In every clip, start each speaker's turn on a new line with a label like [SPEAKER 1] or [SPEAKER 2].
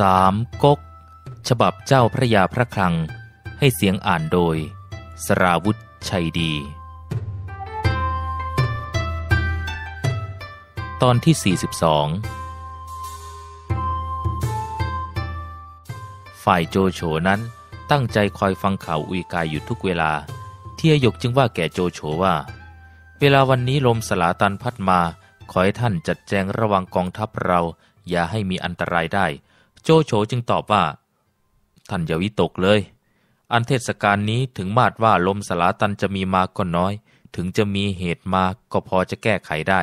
[SPEAKER 1] สามก๊กฉบับเจ้าพระยาพระคลัง ให้เสียงอ่านโดย สราวุธชัยดี ตอนที่ 42 ฝ่ายโจโฉนั้นตั้งใจคอยฟังข่าวอุยกายอยู่ทุกเวลา เทียยกจึงว่าแก่โจโฉว่า เวลาวันนี้ลมสลาตันพัดมา ขอให้ท่านจัดแจงระวังกองทัพเราอย่าให้มีอันตรายได้โจโฉจึงตอบว่าท่านอย่าวิตกเลย อันเทศกาลนี้ถึงมาดว่าลมสลาตันจะมีมาก็น้อย ถึงจะมีเหตุมาก็พอจะแก้ไขได้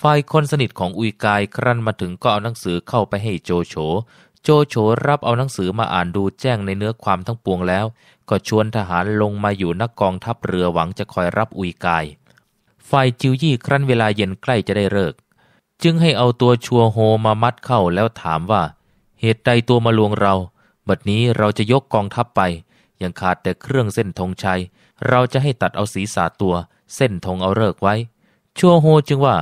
[SPEAKER 1] ฝ่ายคนสนิทของอุยกายครั้นมาถึงก็เอาหนังสือเข้าไปให้โจโฉโจโฉรับเอาหนังสือมาอ่านดูแจ้งในเนื้อความทั้งปวงแล้ว ก็ชวนทหารลงมาอยู่นักกองทัพเรือหวังจะคอยรับอุยกายฝ่ายจิวยี่ครั้นเวลาเย็นใกล้จะได้เลิก จึงให้เอาตัวชัวโฮมามัดเข้าแล้วถามว่าเหตุใดตัวมาลวงเรา บัดนี้เราจะยกกองทัพไป ยังขาดแต่เครื่องเส้นธงชัย เราจะให้ตัดเอาศีรษะตัวเส้นธงเอาเลิกไว้ ชั่วโฮจึงว่า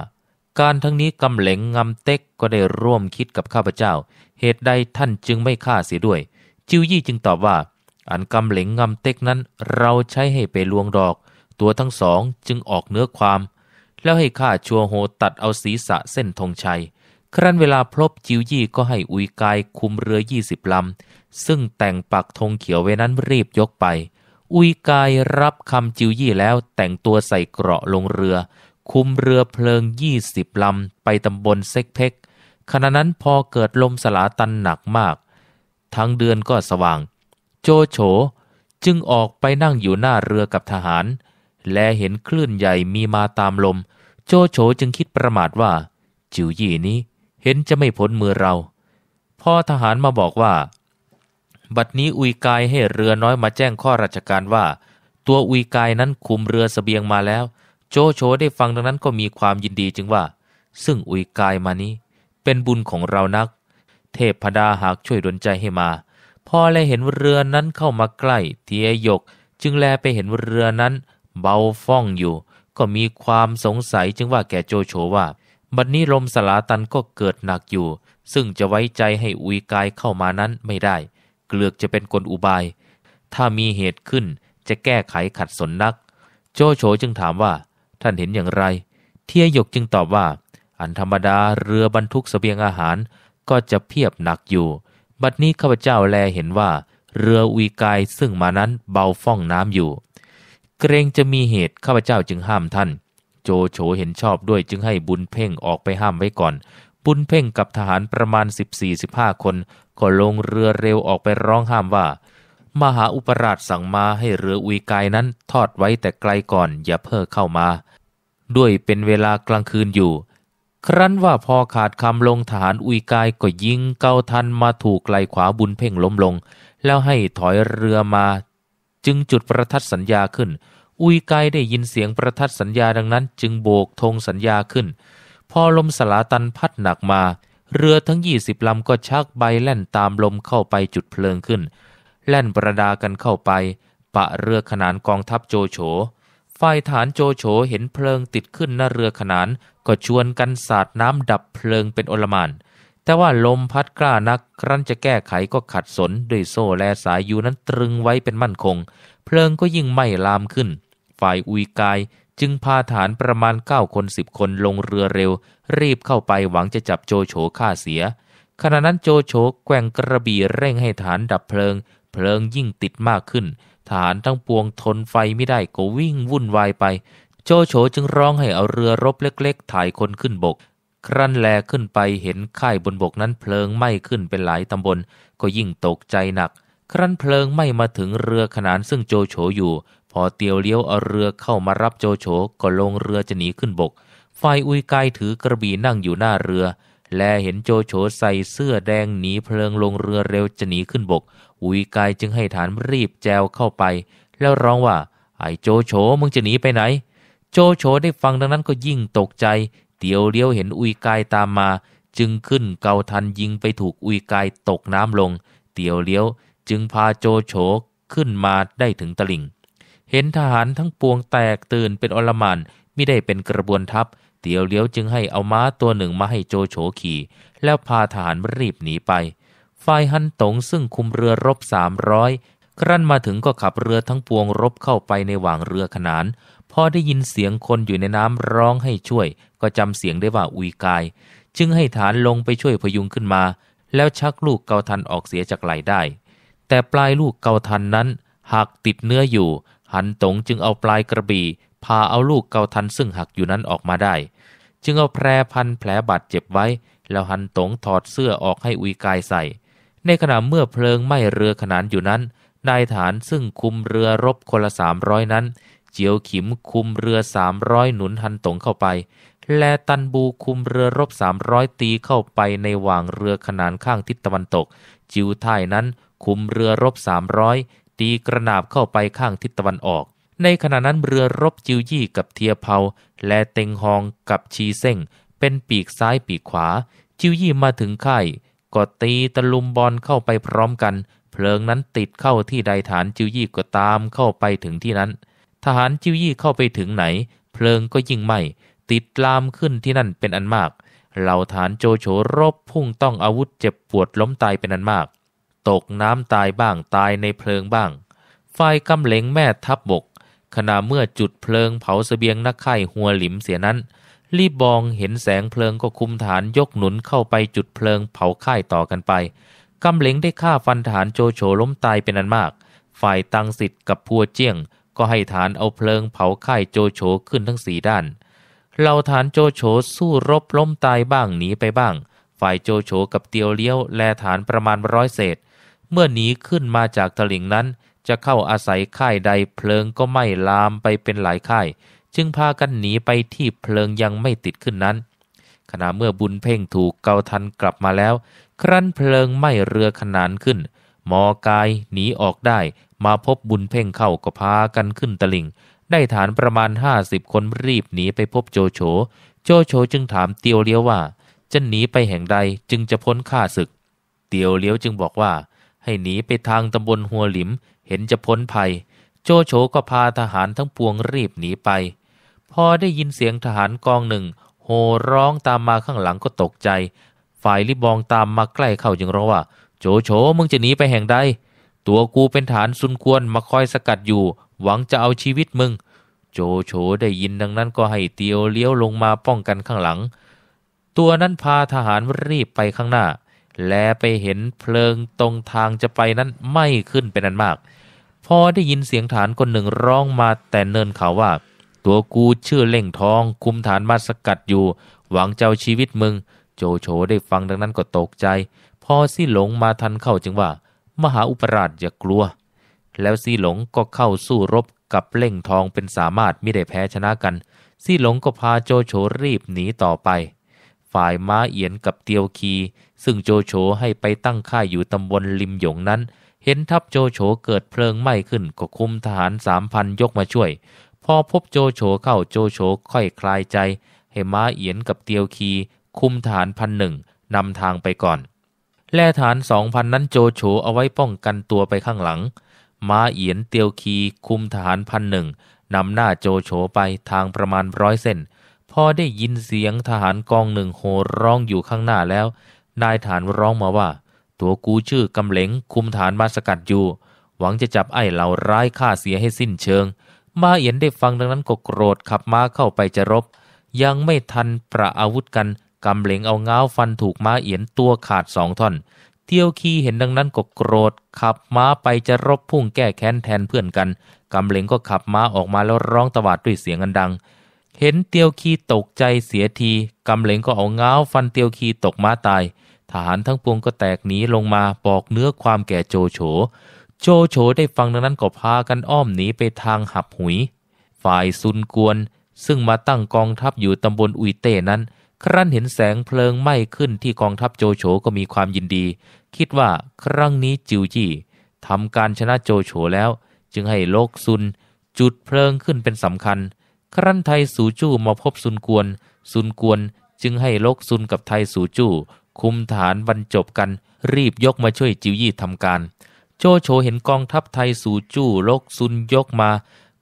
[SPEAKER 1] การทั้งนี้กำเหลงงำเต็กก็ได้ร่วมคิดกับข้าพเจ้า เหตุใดท่านจึงไม่ฆ่าเสียด้วย จิวยี่จึงตอบว่า อันกำเหลงงำเต็กนั้นเราใช้ให้ไปลวงดอก ตัวทั้งสองจึงออกเนื้อความ แล้วให้ข้าชัวโฮตัดเอาศีรษะเส้นธงชัยครั้นเวลาพบจิวยี่ก็ให้อุยกายคุมเรือยี่สิบลำ ซึ่งแต่งปักธงเขียวไว้นั้นรีบยกไป อุยกายรับคำจิวยี่แล้วแต่งตัวใส่เกราะลงเรือ คุมเรือเพลิงยี่สิบลำ ไปตำบลเซ็กเพกขณะนั้นพอเกิดลมสลาตันหนักมาก ทั้งเดือนก็สว่าง โจโฉจึงออกไปนั่งอยู่หน้าเรือกับทหาร และเห็นคลื่นใหญ่มีมาตามลม โจโฉจึงคิดประมาทว่าจิวยี่นี้เห็นจะไม่พ้นมือเรา พ่อทหารมาบอกว่า บัดนี้อุยกายให้เรือน้อยมาแจ้งข้อราชการว่า ตัวอุยกายนั้นคุมเรือสเสบียงมาแล้ว โจโฉได้ฟังดังนั้นก็มีความยินดีจึงว่า ซึ่งอุยกายมานี้ เป็นบุญของเรานัก เทพพดาหากช่วยดลใจให้มาพอเลยเห็นเรือนั้นเข้ามาใกล้เทียยก จึงแลไปเห็นเรือนั้น เบาฟ่องอยู่ ก็มีความสงสัยจึงว่าแก่โจโฉว่าบัดนนี้ลมสลาตันก็เกิดหนักอยู่ ซึ่งจะไว้ใจให้อุยกายเข้ามานั้นไม่ได้ เกลือกจะเป็นกลอุบาย ถ้ามีเหตุขึ้นจะแก้ไขขัดสนนัก โจโฉจึงถามว่า ท่านเห็นอย่างไร เทียยกจึงตอบว่า อันธรรมดาเรือบรรทุกสเสบียงอาหารก็จะเพียบหนักอยู่บัดนี้ข้าพเจ้าแลเห็นว่า เรืออุยกายซึ่งมานั้นเบาฟ่องน้ำอยู่ เกรงจะมีเหตุข้าพเจ้า จึงห้ามท่านโจโฉเห็นชอบด้วยจึงให้บุญเพ่งออกไปห้ามไว้ก่อน บุญเพ่งกับทหารประมาณ 14-15 คน ก็ลงเรือเร็วออกไปร้องห้ามว่า มหาอุปราชสั่งมาให้เรืออุยกายนั้นทอดไว้แต่ไกลก่อนอย่าเพิ่งเข้ามา ด้วยเป็นเวลากลางคืนอยู่ ครั้นว่าพอขาดคำลงฐานอุยกายก็ยิงเกาทันมาถูกไกลขวาบุญเพ่งล้มลง แล้วให้ถอยเรือมา จึงจุดประทัดสัญญาขึ้นอุยไกได้ยินเสียงประทัดสัญญาดังนั้นจึงโบกธงสัญญาขึ้น พอลมสลาตันพัดหนักมา เรือทั้งยี่สิบลำก็ชักใบแล่นตามลมเข้าไปจุดเพลิงขึ้น แล่นประดากันเข้าไป ปะเรือขนานกองทัพโจโฉฝ่ายฐานโจโฉเห็นเพลิงติดขึ้นหน้าเรือขนานก็ชวนกันสาดน้ำดับเพลิงเป็นโอลมานแต่ว่าลมพัดกล้านัก ครั้นจะแก้ไขก็ขัดสนด้วยโซ่และสายยูนั้นตรึงไว้เป็นมั่นคง เพลิงก็ยิ่งไหม้ลามขึ้น ฝ่ายอุยกายจึงพาฐานประมาณ 9 คน 10 คนลงเรือเร็ว รีบเข้าไปหวังจะจับโจโฉฆ่าเสีย ขณะนั้นโจโฉแกว่งกระบี่เร่งให้ฐานดับเพลิง เพลิงยิ่งติดมากขึ้น ฐานทั้งปวงทนไฟไม่ได้ก็วิ่งวุ่นวายไปโจโฉจึงร้องให้เอาเรือรบเล็กๆ ถ่ายคนขึ้นบกครั้นแลขึ้นไปเห็นค่ายบนบกนั้นเพลิงไหม้ขึ้นเป็นหลายตำบล ก็ยิ่งตกใจหนัก ครั้นเพลิงไหม้มาถึงเรือขนานซึ่งโจโฉอยู่ พอเตียวเลี้ยวเอาเรือเข้ามารับโจโฉก็ลงเรือจะหนีขึ้นบกฝ่ายอุยกายถือกระบี่นั่งอยู่หน้าเรือ แลเห็นโจโฉใส่เสื้อแดงหนีเพลิงลงเรือเร็วจะหนีขึ้นบก อุยกายจึงให้ฐานรีบแจวเข้าไป แล้วร้องว่าไอ้โจโฉมึงจะหนีไปไหน โจโฉได้ฟังดังนั้นก็ยิ่งตกใจเตียวเลี้ยวเห็นอุยกายตามมา จึงขึ้นเกาทันยิงไปถูกอุยกายตกน้ำลงเตียวเลี้ยวจึงพาโจโฉขึ้นมาได้ถึงตลิ่ง เห็นทหารทั้งปวงแตกตื่นเป็นอลมานไม่ได้เป็นกระบวนทัพเตียวเลี้ยวจึงให้เอาม้าตัวหนึ่งมาให้โจโฉขี่ แล้วพาทหารรีบหนีไปฝ่ายฮันตงซึ่งคุมเรือรบสามร้อยครั้นมาถึงก็ขับเรือทั้งปวงรบเข้าไปในหว่างเรือขนานพอได้ยินเสียงคนอยู่ในน้ำร้องให้ช่วยก็จำเสียงได้ว่าอุยกาย จึงให้ฐานลงไปช่วยพยุงขึ้นมา แล้วชักลูกเกาทันออกเสียจากไหลได้ แต่ปลายลูกเกาทันนั้นหากติดเนื้ออยู่ หันตงจึงเอาปลายกระบี่ พาเอาลูกเกาทันซึ่งหักอยู่นั้นออกมาได้ จึงเอาแพรพันแผลบาดเจ็บไว้ แล้วหันตงถอดเสื้อออกให้อุยกายใส่ ในขณะเมื่อเพลิงไหม้เรือขนานอยู่นั้น นายฐานซึ่งคุมเรือรบคนละสามร้อยนั้น เจียวขิมคุมเรือสามร้อยหนุนหันตงเข้าไปแลตันบูคุมเรือรบ300ตีเข้าไปในวางเรือขนานข้างทิศตะวันตก จิวไทนั้นคุมเรือรบ 300 ตีกระนาบเข้าไปข้างทิศตะวันออก ในขณะนั้นเรือรบจิวยี่กับเทียเผาและเต็งฮองกับชีเซ่งเป็นปีกซ้ายปีกขวา จิวยี่มาถึงไข่ก็ตีตะลุมบอลเข้าไปพร้อมกัน เพลิงนั้นติดเข้าที่ใดฐานจิวยี่ก็ตามเข้าไปถึงที่นั้น ทหารจิวยี่เข้าไปถึงไหน เพลิงก็ยิ่งไหม้ติดลามขึ้นที่นั่นเป็นอันมาก เหล่าฐานโจโฉรบพุ่งต้องอาวุธเจ็บปวดล้มตายเป็นอันมาก ตกน้ำตายบ้างตายในเพลิงบ้าง ฝ่ายกำเหลงแม่ทัพบบกขณะเมื่อจุดเพลิงเผาสเสบียงนักไข่หัวหลิมเสียนั้น รีบบองเห็นแสงเพลิงก็คุมฐานยกหนุนเข้าไปจุดเพลิงเผาค่ายต่อกันไปกำเหลงได้ฆ่าฟันฐานโจโฉล้มตายเป็นอันมาก ฝ่ายตังสิทธิ์กับพัวเจียงก็ให้ฐานเอาเพลิงเผาค่ายโจโฉขึ้นทั้งสีด้านเหล่าฐานโจโฉสู้รบล้มตายบ้างหนีไปบ้าง ฝ่ายโจโฉกับเตียวเลี้ยวแลฐานประมาณร้อยเศษ เมื่อหนีขึ้นมาจากถลิงนั้นจะเข้าอาศัยค่ายใดเพลิงก็ไม่ลามไปเป็นหลายค่าย จึงพากันหนีไปที่เพลิงยังไม่ติดขึ้นนั้น ขณะเมื่อบุญเพ่งถูกเกาทันกลับมาแล้ว ครั้นเพลิงไหม่เรือขนานขึ้นมอกายหนีออกได้ มาพบบุญเพ่งเข้าก็พากันขึ้นตะลิงได้ฐานประมาณห้าสิบคนรีบหนีไปพบโจโฉ โจโฉจึงถามเตียวเลี้ยวว่าจะหนีไปแห่งใดจึงจะพ้นข้าศึก เตียวเลี้ยวจึงบอกว่า ให้หนีไปทางตำบลหัวหลิม เห็นจะพ้นภัย โจโฉก็พาทหารทั้งปวงรีบหนีไป พอได้ยินเสียงทหารกองหนึ่ง โห่ร้องตามมาข้างหลังก็ตกใจ ฝ่ายลิบองตามมาใกล้เข้าจึงร้องว่า โจโฉมึงจะหนีไปแห่งใด ตัวกูเป็นฐานซุนกวนมาคอยสกัดอยู่หวังจะเอาชีวิตมึง โจโฉได้ยินดังนั้นก็ให้เตียวเลี้ยวลงมาป้องกันข้างหลัง ตัวนั้นพาทหารรีบไปข้างหน้า แลไปเห็นเพลิงตรงทางจะไปนั้นไม่ขึ้นเป็นอันมาก พอได้ยินเสียงฐานคนหนึ่งร้องมาแต่เนินเขาว่าตัวกูชื่อเล่งทองคุมฐานมาสกัดอยู่ หวังเจ้าชีวิตมึง โจโฉได้ฟังดังนั้นก็ตกใจพอสิหลงมาทันเข้าจึงว่า มหาอุปราชอย่ากลัวแล้วซี่หลงก็เข้าสู้รบกับเล่งทองเป็นสามารถไม่ได้แพ้ชนะกัน ซี่หลงก็พาโจโฉรีบหนีต่อไป ฝ่ายม้าเอียนกับเตียวคี ซึ่งโจโฉให้ไปตั้งค่ายอยู่ตำบลริมหยงนั้น เห็นทัพโจโฉเกิดเพลิงไหม้ขึ้นก็คุมทหารสามพันยกมาช่วย พอพบโจโฉเข้าโจโฉค่อยคลายใจให้ม้าเอียนกับเตียวคี คุมทหารพันหนึ่งนำทางไปก่อน แล่ฐานสองพันนั้นโจโฉเอาไว้ป้องกันตัวไปข้างหลังม้าเอียนเตียวคีคุมทหารพันหนึ่งนำหน้าโจโฉไปทางประมาณร้อยเส้น พอได้ยินเสียงทหารกองหนึ่งโห่ร้องอยู่ข้างหน้าแล้ว นายฐานร้องมาว่า ตัวกูชื่อกำเหลงคุมฐานมาสกัดอยู่ หวังจะจับไอ้เหล่าร้ายฆ่าเสียให้สิ้นเชิง มาเอียนได้ฟังดังนั้นก็โกรธขับม้าเข้าไปจะรบ ยังไม่ทันประอาวุธกันกำเหลงเอาเงาฟันถูกม้าเอียนตัวขาดสองท่อนเทียวคีเห็นดังนั้นก็โกรธขับม้าไปจะรบพุ่งแก้แค้นแทนเพื่อนกัน กำเหลงก็ขับม้าออกมาแล้วร้องตวาดด้วยเสียงอันดัง เห็นเตียวคีตกใจเสียที กำเหลงก็เอาเงาฟันเตียวคีตกม้าตาย ทหารทั้งปวงก็แตกหนีลงมาบอกเนื้อความแก่โจโฉ โจโฉได้ฟังดังนั้นก็พากันอ้อมหนีไปทางหับหุย ฝ่ายซุนกวนซึ่งมาตั้งกองทัพอยู่ตำบลอุยเต้นั้น ครั้นเห็นแสงเพลิงไหม้ขึ้นที่กองทัพโจโฉก็มีความยินดีคิดว่าครั้งนี้จิวจี้ทำการชนะโจโฉแล้วจึงให้โลกซุน จุดเพลิงขึ้นเป็นสำคัญ ครั้นไทยสูจู้มาพบซุนกวน ซุนกวนจึงให้โลกซุนกับไทยสูจู้ คุมฐานบรรจบกันรีบยกมาช่วยจิวจี้ทำการ โจโฉเห็นกองทัพไทยสูจู้โลกซุนยกมา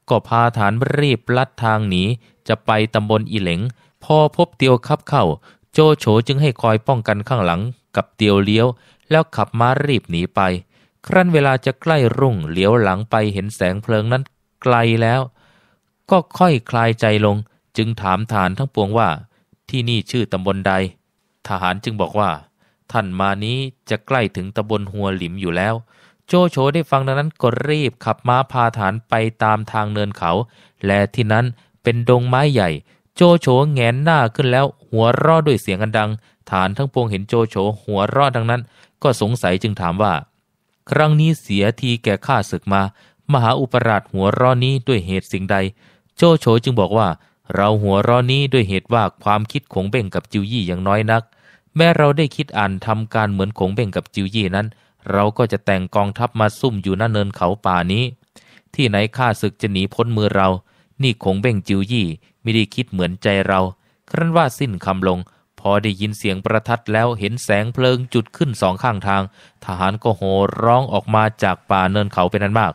[SPEAKER 1] ก็พาฐานรีบลัดทางหนีจะไปตำบลอีเหลงพอพบเตียวคับเข้า โจโฉจึงให้คอยป้องกันข้างหลังกับเตียวเลี้ยวแล้วขับม้ารีบหนีไป ครั้นเวลาจะใกล้รุ่งเหลียวหลังไปเห็นแสงเพลิงนั้นไกลแล้ว ก็ค่อยคลายใจลง จึงถามฐานทั้งปวงว่า ที่นี่ชื่อตำบลใด ทหารจึงบอกว่าท่านมานี้จะใกล้ถึงตำบลหัวหลิมอยู่แล้ว โจโฉได้ฟังดังนั้นก็รีบขับม้าพาฐานไปตามทางเนินเขา และที่นั้นเป็นดงไม้ใหญ่ โจโฉแงนหน้าขึ้นแล้ว หัวรอด้วยเสียงอันดังฐานทั้งปวงเห็นโจโฉหัวรอดดังนั้น ก็สงสัยจึงถามว่า ครั้งนี้เสียทีแก่ข้าศึกมา มหาอุปราชหัวร้อนนี้ด้วยเหตุสิ่งใด โจโฉจึงบอกว่า เราหัวร้อนนี้ด้วยเหตุว่าความคิดของเบ่งกับจิวยี่ยังน้อยนัก แม้เราได้คิดอ่านทำการเหมือนของเบ่งกับจิวยี่นั้น เราก็จะแต่งกองทัพมาซุ่มอยู่หน้าเนินเขาป่านี้ ที่ไหนข้าศึกจะหนีพ้นมือเรา นี่คงเบ่งจิวยี่ไม่ได้คิดเหมือนใจเรา ครั้นว่าสิ้นคำลงพอได้ยินเสียงประทัดแล้วเห็นแสงเพลิงจุดขึ้นสองข้างทาง ทหารก็โห่ร้องออกมาจากป่าเนินเขาเป็นอันมาก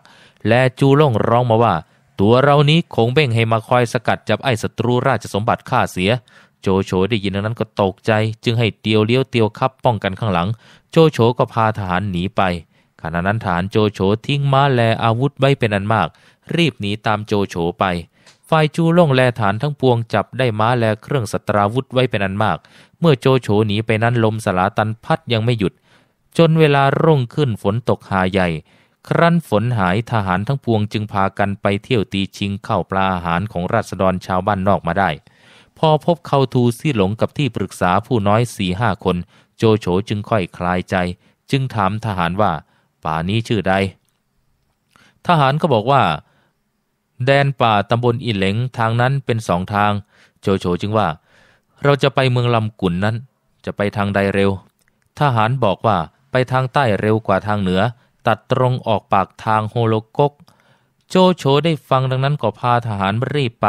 [SPEAKER 1] และจูล่งร้องมาว่า ตัวเรานี้คงเบ่งให้มาคอยสกัดจับไอ้ศัตรูราชสมบัติข้าเสีย โจโฉได้ยินดังนั้นก็ตกใจจึงให้เตียวเลี้ยวเตียวคับป้องกันข้างหลัง โจโฉก็พาทหารหนีไป ขณะนั้นทหารโจโฉทิ้งม้าแลอาวุธไว้เป็นอันมาก รีบหนีตามโจโฉไปฝ่ายจูล่งแลฐานทั้งปวงจับได้ม้าและเครื่องสตราวุธไว้เป็นอันมาก เมื่อโจโฉหนีไปนั้นลมสลาตันพัดยังไม่หยุด จนเวลารุ่งขึ้นฝนตกหาใหญ่ ครั้นฝนหายทหารทั้งปวงจึงพากันไปเที่ยวตีชิงเข้าปลาอาหารของราษฎรชาวบ้านนอกมาได้ พอพบเข้าทูซี่หลงกับที่ปรึกษาผู้น้อยสี่ห้าคน โจโฉจึงค่อยคลายใจ จึงถามทหารว่าป่านี้ชื่อใดทหารก็บอกว่าแดนป่าตำบลอิเหลงทางนั้นเป็นสองทาง โจโฉจึงว่า เราจะไปเมืองลำกุนนั้น จะไปทางใดเร็ว ทหารบอกว่าไปทางใต้เร็วกว่าทางเหนือ ตัดตรงออกปากทางโฮโลกก โจโฉได้ฟังดังนั้นก็พาทหารรีบไป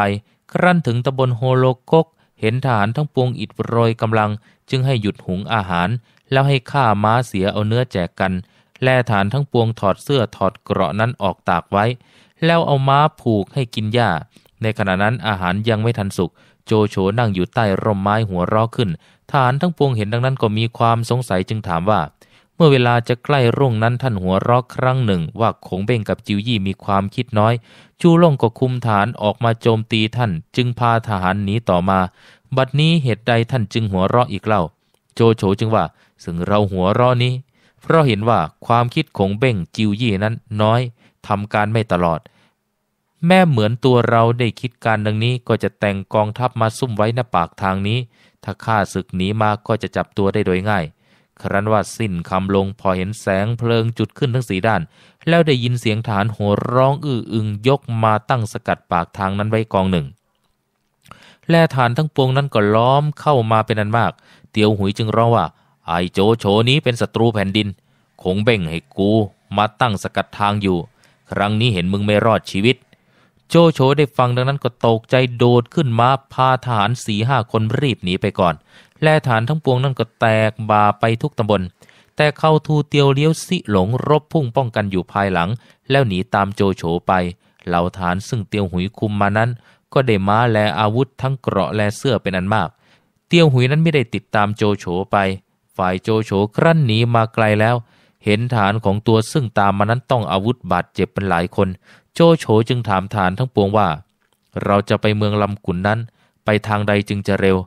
[SPEAKER 1] ครั้นถึงตำบลโฮโลกกเห็นทหารทั้งปวงอิดโรยกำลังจึงให้หยุดหุงอาหาร แล้วให้ฆ่าม้าเสียเอาเนื้อแจกกัน แล่ฐานทั้งปวงถอดเสื้อถอดเกราะนั้นออกตากไว้แล้วเอาม้าผูกให้กินหญ้า ในขณะนั้นอาหารยังไม่ทันสุกโจโฉนั่งอยู่ใต้ร่มไม้หัวร้อขึ้นทหารทั้งปวงเห็นดังนั้นก็มีความสงสัยจึงถามว่า เมื่อเวลาจะใกล้รุ่งนั้นท่านหัวร้อครั้งหนึ่ง ว่าขงเบ้งกับจิวยี่มีความคิดน้อยจูล่งก็คุมฐานออกมาโจมตีท่าน จึงพาทหารหนีต่อมา บัดนี้เหตุใดท่านจึงหัวเราะอีกเล่า โจโฉจึงว่าซึ่งเราหัวเราะนี้ เพราะเห็นว่าความคิดของเบ้งจิวยี่นั้นน้อยทำการไม่ตลอด แม่เหมือนตัวเราได้คิดการดังนี้ ก็จะแต่งกองทัพมาซุ่มไว้หน้าปากทางนี้ ถ้าข้าศึกหนีมาก็จะจับตัวได้โดยง่าย ครั้นว่าสิ้นคำลงพอเห็นแสงเพลิงจุดขึ้นทั้งสีด้าน แล้วได้ยินเสียงฐานโห่ร้องอื้ออึงยกมาตั้งสกัดปากทางนั้นไว้กองหนึ่ง แล่ฐานทั้งปวงนั้นก็ล้อมเข้ามาเป็นอันมาก เตียวหุยจึงร้องว่า ไอโจโฉนี้เป็นศัตรูแผ่นดินคงเบ่งให้กู มาตั้งสกัดทางอยู่ครั้งนี้เห็นมึงไม่รอดชีวิต โจโฉได้ฟังดังนั้นก็ตกใจโดดขึ้นมาพาทหารสี่ห้าคนรีบหนีไปก่อน และฐานทั้งปวงนั้นก็แตกบาไปทุกตำบล แต่เข้าทูเตียวเลี้ยวสิหลงรบพุ่งป้องกันอยู่ภายหลัง แล้วหนีตามโจโฉไป เหล่าฐานซึ่งเตียวหุยคุมมานั้น ก็ได้ม้าและอาวุธทั้งเกราะและเสื้อเป็นอันมากเตียวหุยนั้นไม่ได้ติดตามโจโฉไป ฝ่ายโจโฉครั้นหนีมาไกลแล้วเห็นฐานของตัวซึ่งตามมานั้นต้องอาวุธบาดเจ็บเป็นหลายคน โจโฉจึงถามฐานทั้งปวงว่า เราจะไปเมืองลำกุนนั้น ไปทางใดจึงจะเร็ว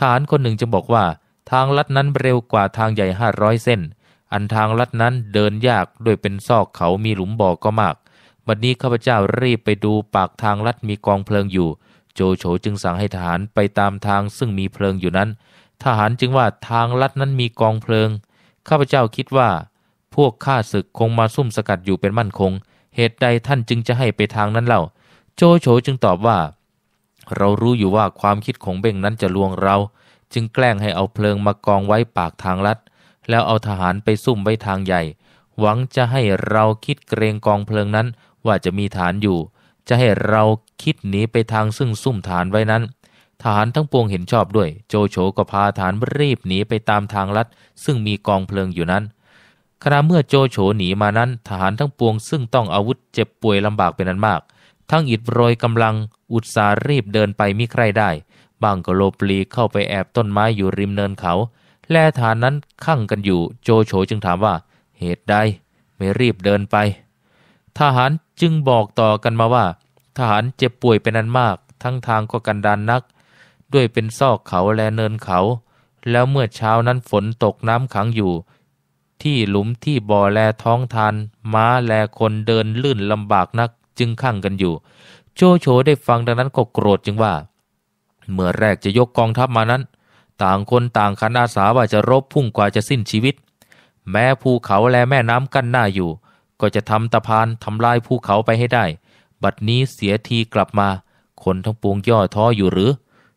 [SPEAKER 1] ฐานคนหนึ่งจะบอกว่า ทางลัดนั้นเร็วกว่าทางใหญ่ห้าร้อยเส้น อันทางลัดนั้นเดินยากด้วยเป็นซอกเขามีหลุมบ่อก็มากบัดนนี้ข้าพเจ้ารีบไปดูปากทางลัดมีกองเพลิงอยู่ โจโฉจึงสั่งให้ทหารไปตามทางซึ่งมีเพลิงอยู่นั้น ทหารจึงว่าทางลัดนั้นมีกองเพลิงข้าพเจ้าคิดว่าพวกข้าศึกคงมาซุ่มสกัดอยู่เป็นมั่นคง เหตุใดท่านจึงจะให้ไปทางนั้นเล่า โจโฉจึงตอบว่า เรารู้อยู่ว่าความคิดของเบ่งนั้นจะลวงเรา จึงแกล้งให้เอาเพลิงมากองไว้ปากทางลัด แล้วเอาทหารไปซุ่มไว้ทางใหญ่ หวังจะให้เราคิดเกรงกองเพลิงนั้น ว่าจะมีฐานอยู่ จะให้เราคิดหนีไปทางซึ่งซุ่มฐานไว้นั้นทหารทั้งปวงเห็นชอบด้วย โจโฉก็พาฐานรีบหนีไปตามทางลัด ซึ่งมีกองเพลิงอยู่นั้นขณะเมื่อโจโฉหนีมานั้นทหารทั้งปวงซึ่งต้องอาวุธเจ็บป่วยลำบากเป็นอันมาก ทั้งอิดโรยกำลังอุตสารีบเดินไปมิใครได้ บางก็โลบลีเข้าไปแอบต้นไม้อยู่ริมเนินเขา แลฐานนั้นขั่งกันอยู่ โจโฉจึงถามว่า เหตุใดไม่รีบเดินไป ทหารจึงบอกต่อกันมาว่า ทหารเจ็บป่วยเป็นอันมาก ทั้งทางก็กันดานนัก ด้วยเป็นซอกเขาและเนินเขา แล้วเมื่อเช้านั้นฝนตกน้ำขังอยู่ที่หลุมที่บ่อแลท้องทาน ม้าแล คนเดินลื่นลำบากนักจึงข้างกันอยู่โจโฉได้ฟังดังนั้น ก็โกรธจึงว่า เมื่อแรกจะยกกองทัพมานั้น ต่างคนต่างคันอาสาว่าจะรบพุ่งกว่าจะสิ้นชีวิต แม้ภูเขาและแม่น้ำกั้นหน้าอยู่ ก็จะทำตะพานทำลายภูเขาไปให้ได้ บัดนี้เสียทีกลับมาคนทั้งปวงย่อท้ออยู่หรือ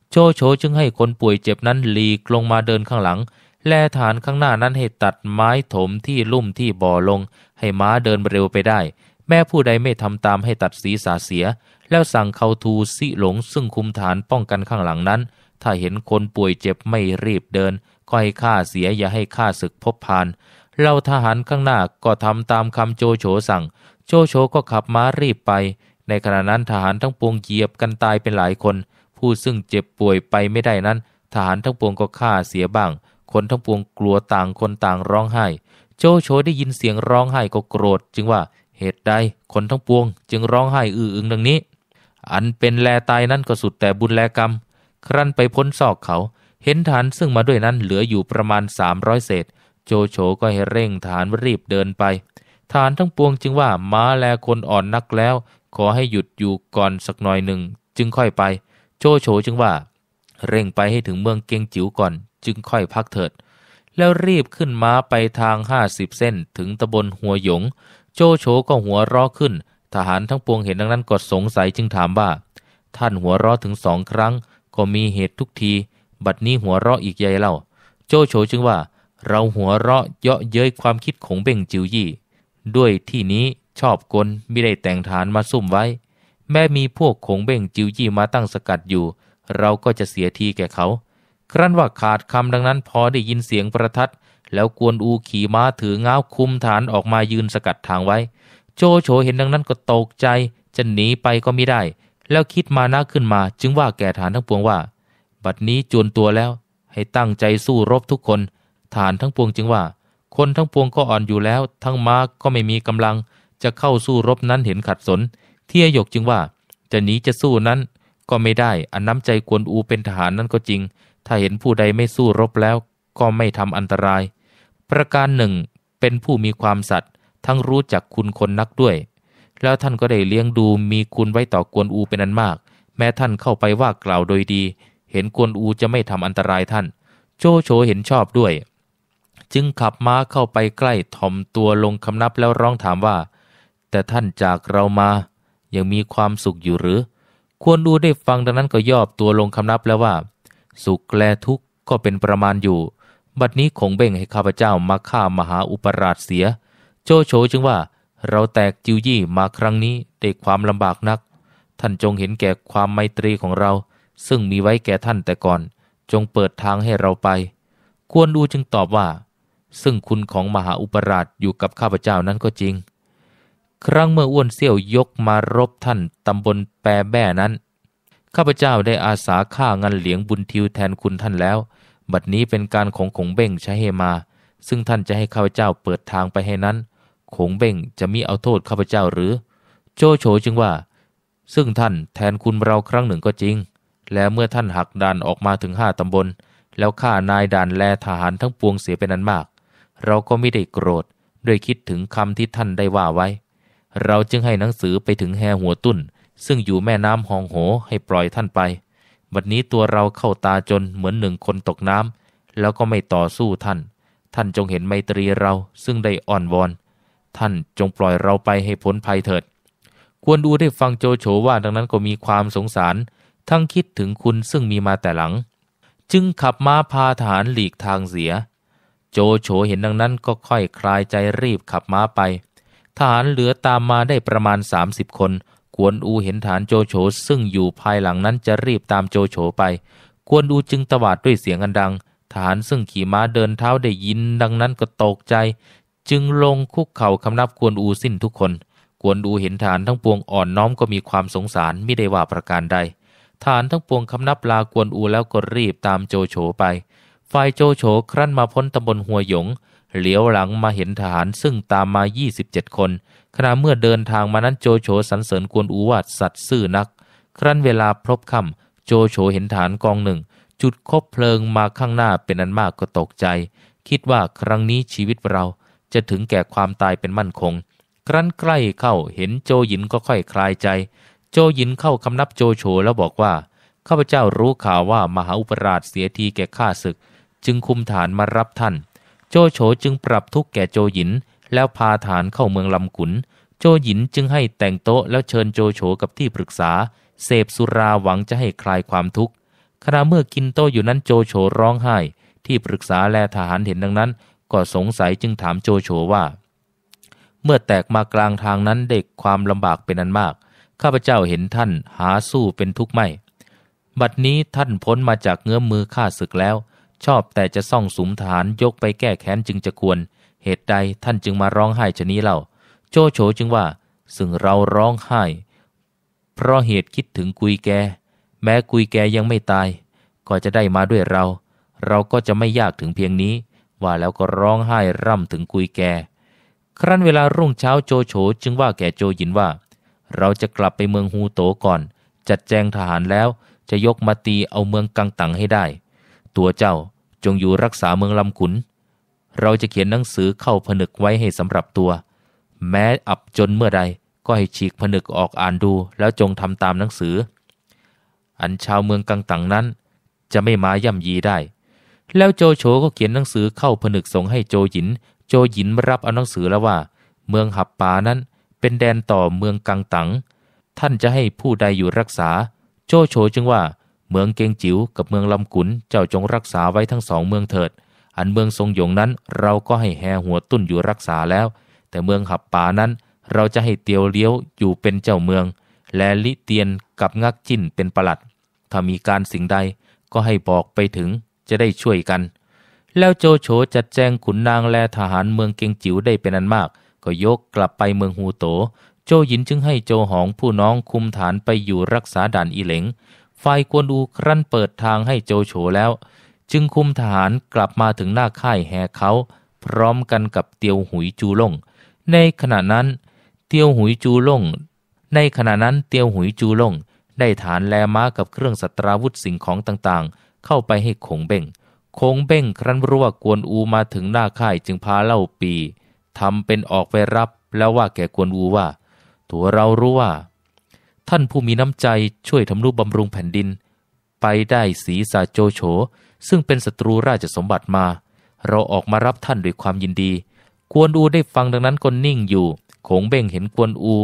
[SPEAKER 1] โจโฉจึงให้คนป่วยเจ็บนั้นหลีกลงมาเดินข้างหลังแลฐานข้างหน้านั้นให้ตัดไม้ถมที่ลุ่มที่บ่อลง ให้ม้าเดินเร็วไปได้ แม่ผู้ใดไม่ทำตามให้ตัดศีรษะเสีย แล้วสั่งเขาทูสิหลงซึ่งคุมฐานป้องกันข้างหลังนั้น ถ้าเห็นคนป่วยเจ็บไม่รีบเดิน ก็ให้ฆ่าเสียอย่าให้ฆ่าศึกพบพาน เราทหารข้างหน้าก็ทำตามคำโจโฉสั่ง โจโฉก็ขับม้ารีบไป ในขณะนั้นทหารทั้งปวงเหยียบกันตายเป็นหลายคน ผู้ซึ่งเจ็บป่วยไปไม่ได้นั้นทหารทั้งปวงก็ฆ่าเสียบ้างคนทั้งปวงกลัวต่างคนต่างร้องไห้ โจโฉได้ยินเสียงร้องไห้ก็โกรธ จึงว่าเหตุใดคนทั้งปวง จึงร้องไห้อื้ออึงดังนี้ อันเป็นแลตายนั่นก็สุดแต่บุญแลกรรมครั้นไปพ้นซอกเขา เห็นฐานซึ่งมาด้วยนั้นเหลืออยู่ประมาณ 300 เศษ โจโฉก็ให้เร่งฐานรีบเดินไป ฐานทั้งปวงจึงว่าม้าแลคนอ่อนนักแล้ว ขอให้หยุดอยู่ก่อนสักหน่อยหนึ่ง จึงค่อยไปโจโฉจึงว่า เร่งไปให้ถึงเมืองเกียงจิ๋วก่อนจึงค่อยพักเถิด แล้วรีบขึ้นม้าไปทางห้าสิบเส้นถึงตะบนหัวหยง โจโฉก็หัวร้อขึ้นทหารทั้งปวงเห็นดังนั้นก็สงสัยจึงถามว่าท่านหัวร้อถึงสองครั้ง ก็มีเหตุทุกที บัดนี้หัวร้ออีกใหญ่เล่า โจโฉจึงว่า เราหัวเราะเยาะเย้ยความคิดของเบ่งจิวยี่ ด้วยที่นี้ชอบกลไม่ได้แต่งฐานมาซุ่มไว้ แม้มีพวกขงเบ่งจิวยี่มาตั้งสกัดอยู่ เราก็จะเสียทีแก่เขาครั้นว่าขาดคำดังนั้นพอได้ยินเสียงประทัดแล้วกวนอูขี่ม้าถือ ง้าวคุมฐานออกมายืนสกัดทางไว้โจโฉเห็นดังนั้นก็ตกใจจะหนีไปก็ไม่ได้ แล้วคิดมานาขึ้นมาจึงว่าแก่ฐานทั้งปวงว่าบัดนี้จวนตัวแล้วให้ตั้งใจสู้รบทุกคนฐานทั้งปวงจึงว่า คนทั้งปวงก็อ่อนอยู่แล้ว ทั้งม้าก็ไม่มีกำลัง จะเข้าสู้รบนั้นเห็นขัดสน เทียยกจึงว่า จะหนีจะสู้นั้นก็ไม่ได้อันน้ำใจกวนอูเป็นทหารนั่นก็จริงถ้าเห็นผู้ใดไม่สู้รบแล้วก็ไม่ทำอันตราย ประการหนึ่งเป็นผู้มีความสัตย์ ทั้งรู้จักคุณคนนักด้วย แล้วท่านก็ได้เลี้ยงดูมีคุณไว้ต่อกวนอูเป็นอันมาก แม้ท่านเข้าไปว่ากล่าวโดยดี เห็นกวนอูจะไม่ทำอันตรายท่าน โจโฉเห็นชอบด้วย จึงขับม้าเข้าไปใกล้ถ่อมตัวลงคำนับแล้วร้องถามว่า แต่ท่านจากเรามา ยังมีความสุขอยู่หรือ ควรอูได้ฟังดังนั้นก็ยอบตัวลงคำนับแล้วว่าสุขและทุกข์ก็เป็นประมาณอยู่ บัดนี้คงเบ่งให้ข้าพเจ้ามาฆ่ามหาอุปราชเสีย โจโฉจึงว่า เราแตกจิวยี่มาครั้งนี้ได้ความลำบากนัก ท่านจงเห็นแก่ความไมตรีของเรา ซึ่งมีไว้แก่ท่านแต่ก่อน จงเปิดทางให้เราไปกวนอูจึงตอบว่า ซึ่งคุณของมหาอุปราชอยู่กับข้าพเจ้านั้นก็จริง ครั้งเมื่ออ้วนเสี่ยวยกมารบท่านตำบลแปรแบ่นั้นข้าพเจ้าได้อาสาฆ่างันเหลียงบุญทิวแทนคุณท่านแล้ว บัดนี้เป็นการของขงเบ่งใช้ให้มา ซึ่งท่านจะให้ข้าพเจ้าเปิดทางไปให้นั้น ขงเบ่งจะมิเอาโทษข้าพเจ้าหรือ โจโฉจึงว่า ซึ่งท่านแทนคุณเราครั้งหนึ่งก็จริง และเมื่อท่านหักด่านออกมาถึงห้าตำบล แล้วฆ่านายด่านแลทหารทั้งปวงเสียเป็นนันมาก เราก็ไม่ได้โกรธด้วยคิดถึงคำที่ท่านได้ว่าไว้ เราจึงให้หนังสือไปถึงแ่หัวตุ้นซึ่งอยู่แม่น้ำหองโหให้ปล่อยท่านไปบัดนนี้ตัวเราเข้าตาจนเหมือนหนึ่งคนตกน้ำ แล้วก็ไม่ต่อสู้ท่าน ท่านจงเห็นไมตรีเราซึ่งได้อ่อนวอน ท่านจงปล่อยเราไปให้พ้นภัยเถิด ควรดูได้ฟังโจโฉว่าดังนั้นก็มีความสงสาร ทั้งคิดถึงคุณซึ่งมีมาแต่หลัง จึงขับม้าพาฐานหลีกทางเสีย โจโฉเห็นดังนั้นก็ค่อยคลายใจรีบขับม้าไปทหารเหลือตามมาได้ประมาณ30คนวนอูเห็นฐานโจโฉซึ่งอยู่ภายหลังนั้นจะรีบตามโจโฉไป กวนอูจึงตวาดด้วยเสียงอันดัง ฐานซึ่งขี่ม้าเดินเท้าได้ยินดังนั้นก็ตกใจ จึงลงคุกเข่าคำนับกวนอูสิ้นทุกคน กวนอูเห็นฐานทั้งปวงอ่อนน้อมก็มีความสงสารไม่ได้ว่าประการใดฐานทั้งปวงคำนับลากวนอูแล้วก็รีบตามโจโฉไป ฝ่ายโจโฉครั้นมาพ้นตำบลหัวหยงเหลียวหลังมาเห็นทหารซึ่งตามมา 27 คน ขณะเมื่อเดินทางมานั้นโจโฉสรรเสริญกวนอูว่าสัตว์ซื่อนัก ครั้นเวลาพรบค่ำโจโฉเห็นฐานกองหนึ่งจุดคบเพลิงมาข้างหน้าเป็นอันมากก็ตกใจ คิดว่าครั้งนี้ชีวิตเราจะถึงแก่ความตายเป็นมั่นคง ครั้นใกล้เข้าเห็นโจหยินก็ค่อยคลายใจ โจหยินเข้าคำนับโจโฉแล้วบอกว่าข้าพเจ้ารู้ข่าวว่ามหาอุปราชเสียทีแก่ข้าศึก จึงคุมฐานมารับท่านโจโฉจึงปรับทุกแก่โจหยิน แล้วพาฐานเข้าเมืองลำขุนโจหยินจึงให้แต่งโต๊ะแล้วเชิญโจโฉกับที่ปรึกษาเสพสุราหวังจะให้คลายความทุกข์ขณะเมื่อกินโต๊ะอยู่นั้นโจโฉร้องไห้ที่ปรึกษาและทหารเห็นดังนั้น ก็สงสัยจึงถามโจโฉว่า เมื่อแตกมากลางทางนั้นเด็กความลำบากเป็นอันมาก ข้าพเจ้าเห็นท่านหาสู้เป็นทุกข์ไม่บัดนี้ท่านพ้นมาจากเงื้อมมือข้าศึกแล้วชอบแต่จะซ่องสุมฐานยกไปแก้แค้นจึงจะควร เหตุใดท่านจึงมาร้องไห้ชนี้เล่าโจโฉจึงว่าซึ่งเราร้องไห้ เพราะเหตุคิดถึงกุยแกแม้กุยแกยังไม่ตาย ก็จะได้มาด้วยเรา เราก็จะไม่ยากถึงเพียงนี้ ว่าแล้วก็ร้องไห้ร่ำถึงกุยแกครั้นเวลารุ่งเช้าโจโฉจึงว่าแก่โจหยินว่า เราจะกลับไปเมืองฮูโตก่อน จัดแจงทหารแล้วจะยกมาตีเอาเมืองกังตังให้ได้ตัวเจ้าจงอยู่รักษาเมืองลำขุน เราจะเขียนหนังสือเข้าผนึกไว้ให้สำหรับตัว แม้อับจนเมื่อใดก็ให้ฉีกผนึกออกอ่านดูแล้วจงทำตามหนังสือ อันชาวเมืองกังตังนั้น จะไม่มาย่ำยีได้ แล้วโจโฉก็เขียนหนังสือเข้าผนึกส่งให้โจหยิน โจหยินรับเอาหนังสือแล้วว่า เมืองหับปานั้น เป็นแดนต่อเมืองกังตังท่านจะให้ผู้ใดอยู่รักษา โจโฉจึงว่าเมืองเกงจิ๋วกับเมืองลำกุนเจ้าจงรักษาไว้ทั้งสองเมืองเถิด อันเมืองทรงหยงนั้นเราก็ให้แห่หัวตุ้นอยู่รักษาแล้ว แต่เมืองหับป่านั้น เราจะให้เตียวเลี้ยวอยู่เป็นเจ้าเมือง และลิเตียนกับงักจิ้นเป็นประหลัด ถ้ามีการสิ่งใดก็ให้บอกไปถึงจะได้ช่วยกัน แล้วโจโฉจัดแจงขุนนางและทหารเมืองเกงจิ๋วได้เป็นอันมาก ก็ยกกลับไปเมืองฮูโต โจหยินจึงให้โจหองผู้น้องคุมฐานไปอยู่รักษาด่านอีเหลงฝ่ายกวนอูครั้นเปิดทางให้โจโฉแล้ว จึงคุมทหารกลับมาถึงหน้าค่ายแห่เขาพร้อมกันกับเตียวหุยจูล่งในขณะนั้นเตียวหุยจูล่งในขณะนั้นเตียวหุยจูล่งได้ฐานแลม้ากับเครื่องสัตราวุธสิ่งของต่างๆ เข้าไปให้คงเบ่งคงเบ่งครั้นรู้ว่ากวนอูมาถึงหน้าค่ายจึงพาเล่าปีทำเป็นออกไปรับแล้วว่าแก่กวนอูว่าตัวเรารู้ว่าท่านผู้มีน้ำใจช่วยทำรูปบำรุงแผ่นดิน ไปได้สีสาโจโฉซึ่งเป็นศัตรูราชสมบัติมา เราออกมารับท่านด้วยความยินดีกวนอูได้ฟังดังนั้นก็นิ่งอยู่คงเบ่งเห็นกวนอู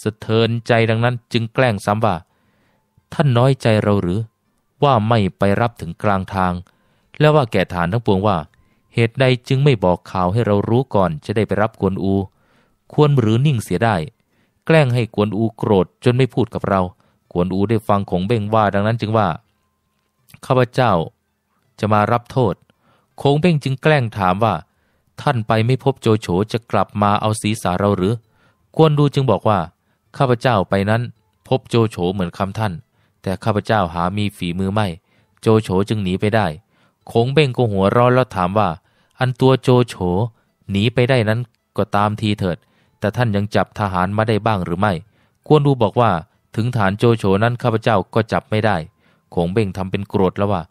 [SPEAKER 1] สะเทินใจดังนั้นจึงแกล้งซ้ำว่า ท่านน้อยใจเราหรือ ว่าไม่ไปรับถึงกลางทาง และว่าแก่ฐานทั้งปวงว่า เหตุใดจึงไม่บอกข่าวให้เรารู้ก่อน จะได้ไปรับกวนอูควรหรือนิ่งเสียได้แกล้งให้กวนอูโกรธจนไม่พูดกับเรา กวนอูได้ฟังของเบ่งว่าดังนั้นจึงว่าข้าพเจ้า จะมารับโทษ คงเบ่งจึงแกล้งถามว่า ท่านไปไม่พบโจโฉจะกลับมาเอาศีรษะเราหรือ กวนอูจึงบอกว่าข้าพเจ้าไปนั้น พบโจโฉเหมือนคำท่าน แต่ข้าพเจ้าหามีฝีมือไม่โจโฉจึงหนีไปได้ คงเบ่งก็หัวร้อนแล้วถามว่า อันตัวโจโฉหนีไปได้นั้นก็ตามทีเถิดแต่ท่านยังจับทหารมาได้บ้างหรือไม่กวนดูบอกว่าถึงฐานโจโฉนั้นข้าพเจ้าก็จับไม่ได้ขงเบ่งทำเป็นโกรธแล้วว่า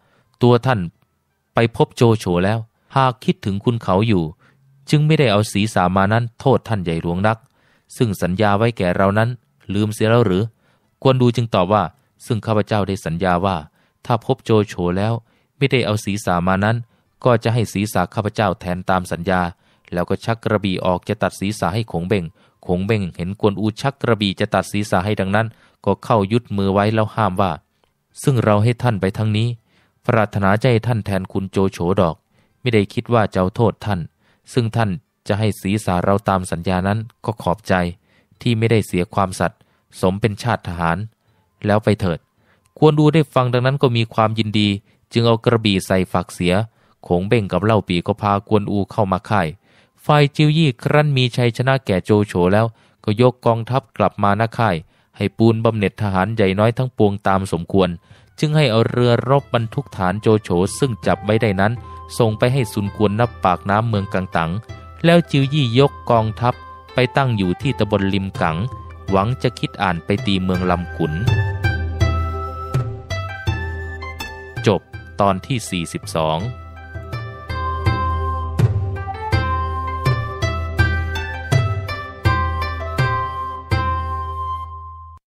[SPEAKER 1] ตัวท่านไปพบโจโฉแล้ว หากคิดถึงคุณเขาอยู่ จึงไม่ได้เอาศีสามานั้นโทษท่านใหญ่หลวงนัก ซึ่งสัญญาไว้แก่เรานั้น ลืมเสียแล้วหรือกวนดูจึงตอบว่า ซึ่งข้าพเจ้าได้สัญญาว่า ถ้าพบโจโฉแล้ว ไม่ได้เอาศีสามานั้น ก็จะให้ศีสาข้าพเจ้าแทนตามสัญญาแล้วก็ชักกระบี่ออกจะตัดศีรษะให้ขงเบงขงเบงเห็นกวนอูชักกระบี่จะตัดศีรษะให้ดังนั้น ก็เข้ายุดมือไว้แล้วห้ามว่า ซึ่งเราให้ท่านไปทั้งนี้ ปรารถนาจะให้ท่านแทนคุณโจโฉดอก ไม่ได้คิดว่าจะโทษท่าน ซึ่งท่านจะให้ศีรษะเราตามสัญญานั้น ก็ขอบใจที่ไม่ได้เสียความสัตย์สมเป็นชาติทหาร แล้วไปเถิด ควรดูได้ฟังดังนั้นก็มีความยินดี จึงเอากระบี่ใส่ฝักเสียขงเบ่งกับเล่าปีก็พากวนอูเข้ามาค่ายฝ่ายจิวยี่ครั้นมีชัยชนะแก่โจโฉแล้วก็ยกกองทัพกลับมาหน้าค่าย ให้ปูนบำเหน็จทหารใหญ่น้อยทั้งปวงตามสมควร จึงให้เอาเรือรบบรรทุกฐานโจโฉซึ่งจับไว้ได้นั้น ส่งไปให้ซุนกวนนับปากน้ำเมืองกังตังแล้วจิวยี่ยกกองทัพไปตั้งอยู่ที่ตะบลริมกัง หวังจะคิดอ่านไปตีเมืองลำขุน จบตอนที่ 42